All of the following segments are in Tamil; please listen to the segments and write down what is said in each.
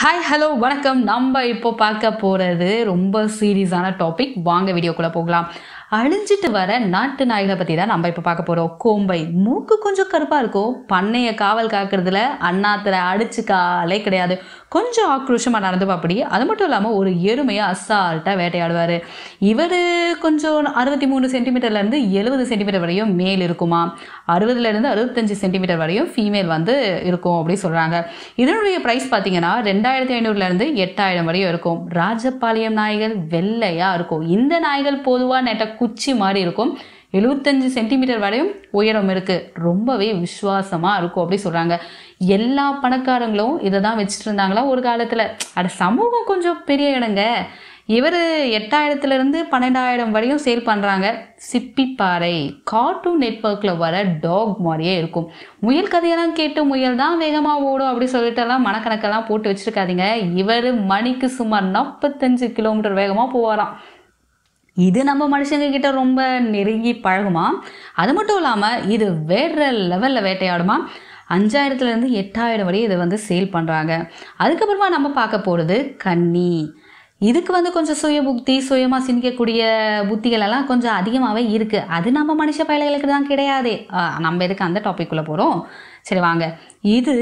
ஹாய் ஹலோ வணக்கம் நம்ம இப்போ பார்க்க போகிறது ரொம்ப சீரியஸான டாபிக் வாங்க வீடியோக்குள்ளே போகலாம் அழிஞ்சிட்டு வர நாட்டு நாய்களை பற்றி தான் நம்ம இப்போ பார்க்க போகிறோம் கோம்பை மூக்கு கொஞ்சம் கருப்பாக இருக்கும் பண்ணையை காவல் காக்கிறதுல அண்ணாத்திர அடிச்சு காலே கிடையாது கொஞ்சம் ஆக்ரோஷமாக நடந்து அப்படி அது மட்டும் இல்லாமல் ஒரு எருமையை அசால்ட்டாக வேட்டையாடுவார் இவர் கொஞ்சம் அறுபத்தி மூணு சென்டிமீட்டர்லேருந்து எழுபது சென்டிமீட்டர் வரையும் மேல் இருக்குமா அறுபதுலேருந்து அறுபத்தஞ்சு சென்டிமீட்டர் வரையும் ஃபீமேல் வந்து இருக்கும் அப்படின்னு சொல்கிறாங்க இதனுடைய ப்ரைஸ் பார்த்தீங்கன்னா ரெண்டாயிரத்தி ஐநூறுலேருந்து எட்டாயிரம் வரையும் இருக்கும் ராஜபாளையம் நாய்கள் வெள்ளையாக இருக்கும் இந்த நாய்கள் பொதுவாக நெட்ட குச்சி மாதிரி இருக்கும் எழுபத்தஞ்சு சென்டிமீட்டர் வரையும் உயரம் இருக்குது ரொம்பவே விசுவாசமாக இருக்கும் அப்படி சொல்கிறாங்க எல்லா பணக்காரங்களும் இதை தான் வச்சுட்டு இருந்தாங்களா ஒரு காலத்தில் அட சமூகம் கொஞ்சம் பெரிய இடங்க இவர் எட்டாயிரத்துலேருந்து பன்னெண்டாயிரம் வரையும் சேல் பண்ணுறாங்க சிப்பிப்பாறை கார்ட்டூன் நெட்ஒர்க்கில் வர டாக் மாதிரியே இருக்கும் முயல் கதையெல்லாம் கேட்டு முயல் தான் வேகமாக ஓடும் அப்படி சொல்லிட்டுலாம் மனக்கணக்கெல்லாம் போட்டு வச்சுருக்காதீங்க இவர் மணிக்கு சுமார் நாற்பத்தஞ்சு கிலோமீட்டர் வேகமாக போவாராம் இது நம்ம மனுஷங்க கிட்ட ரொம்ப நெருங்கி பழகுமா அது மட்டும் இல்லாமல் இது வேற லெவலில் வேட்டையாடுமா அஞ்சாயிரத்துலேருந்து எட்டாயிரம் வரையும் இதை வந்து சேல் பண்ணுறாங்க அதுக்கப்புறமா நம்ம பார்க்க போகிறது கன்னி இதுக்கு வந்து கொஞ்சம் சுய புக்தி சுயமாக சிந்திக்கக்கூடிய புத்திகள் எல்லாம் கொஞ்சம் அதிகமாகவே இருக்குது அது நம்ம மனுஷ பயலைகளுக்கு தான் கிடையாது நம்ம எதுக்கு அந்த டாப்பிக்குள்ளே போகிறோம் சரி வாங்க இது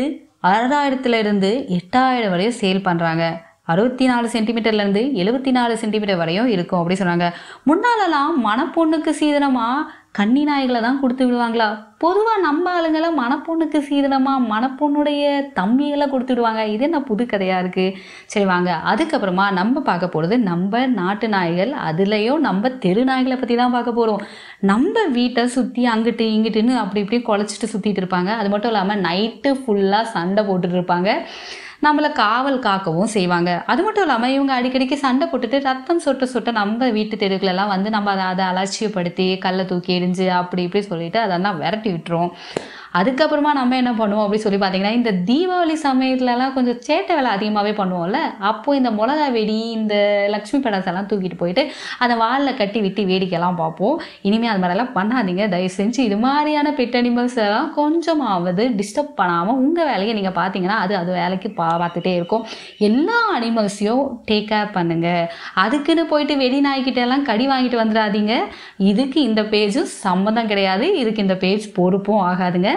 ஆறாயிரத்துலேருந்து எட்டாயிரம் வரையும் சேல் பண்ணுறாங்க அறுபத்தி நாலு சென்டிமீட்டர்லேருந்து எழுபத்தி நாலு சென்டிமீட்டர் வரையும் இருக்கும் அப்படி சொன்னாங்க முன்னாலெல்லாம் மணப்பொண்ணுக்கு சீதனமாக கன்னி நாய்களை தான் கொடுத்து விடுவாங்களா பொதுவாக நம்ம ஆளுங்களை மணப்பொண்ணுக்கு சீதனமாக மணப்பொண்ணுடைய தம்பிகளை கொடுத்து விடுவாங்க இது என்ன புது கதையாக இருக்குது சரி வாங்க அதுக்கப்புறமா நம்ம பார்க்க போகிறது நம்ம நாட்டு நாய்கள் அதுலேயும் நம்ம தெரு நாய்களை பற்றி தான் பார்க்க போகிறோம் நம்ம வீட்டை சுற்றி அங்கிட்டு இங்கிட்டுன்னு அப்படி இப்படி குழச்சிட்டு சுற்றிட்டு இருப்பாங்க அது மட்டும் இல்லாமல் நைட்டு ஃபுல்லாக சண்டை போட்டுட்டு இருப்பாங்க நம்மளை காவல் காக்கவும் செய்வாங்க அது மட்டும் இல்லாமல் இவங்க அடிக்கடிக்கு சண்டை போட்டுட்டு ரத்தம் சொட்டு சொட்ட நம்ம வீட்டு தெருவுகளெல்லாம் வந்து நம்ம அதை அதை அலட்சியப்படுத்தி கல்லை தூக்கி எரிஞ்சு அப்படி இப்படி சொல்லிட்டு அதெல்லாம் விரட்டி விட்டுரும் அதுக்கப்புறமா நம்ம என்ன பண்ணுவோம் அப்படின்னு சொல்லி பார்த்தீங்கன்னா இந்த தீபாவளி சமயத்துலலாம் கொஞ்சம் சேட்டை வேலை அதிகமாகவே பண்ணுவோம்ல அப்போது இந்த மிளகா வெடி இந்த லக்ஷ்மி படாஸ் தூக்கிட்டு போயிட்டு அதை வாலில் கட்டி விட்டு வேடிக்கைலாம் பார்ப்போம் இனிமேல் அது மாதிரிலாம் பண்ணாதீங்க தயவு செஞ்சு இது மாதிரியான பெட் அனிமல்ஸ் எல்லாம் கொஞ்சமாவது டிஸ்டர்ப் பண்ணாமல் உங்கள் வேலையை நீங்கள் பார்த்தீங்கன்னா அது அது வேலைக்கு பா பார்த்துட்டே இருக்கும் எல்லா அனிமல்ஸையும் டேக் கேர் பண்ணுங்கள் அதுக்குன்னு போயிட்டு வெடி நாய்கிட்ட எல்லாம் கடி வாங்கிட்டு வந்துடாதீங்க இதுக்கு இந்த பேஜும் சம்மந்தம் கிடையாது இதுக்கு இந்த பேஜ் பொறுப்பும் ஆகாதுங்க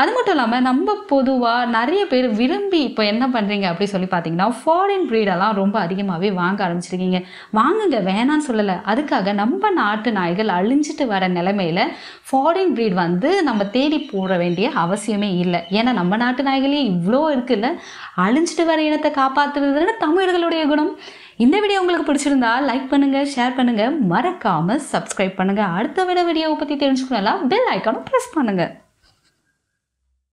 அது மட்டும் இல்லாமல் நம்ம பொதுவாக நிறைய பேர் விரும்பி இப்போ என்ன பண்ணுறீங்க அப்படின்னு சொல்லி பார்த்தீங்கன்னா ஃபாரின் ப்ரீடெல்லாம் ரொம்ப அதிகமாகவே வாங்க ஆரம்பிச்சிருக்கீங்க வாங்குங்க வேணான்னு சொல்லலை அதுக்காக நம்ம நாட்டு நாய்கள் அழிஞ்சிட்டு வர நிலைமையில் ஃபாரின் ப்ரீட் வந்து நம்ம தேடி போட வேண்டிய அவசியமே இல்லை ஏன்னா நம்ம நாட்டு நாய்களே இவ்வளோ இருக்குல்ல அழிஞ்சிட்டு வர இனத்தை காப்பாற்றுறதுன்னு தமிழர்களுடைய குணம் இந்த வீடியோ உங்களுக்கு பிடிச்சிருந்தா லைக் பண்ணுங்கள் ஷேர் பண்ணுங்கள் மறக்காமல் சப்ஸ்கிரைப் பண்ணுங்கள் அடுத்த விட வீடியோவை பற்றி தெரிஞ்சுக்கணும் பெல் ஐக்கானும் ப்ரெஸ் பண்ணுங்க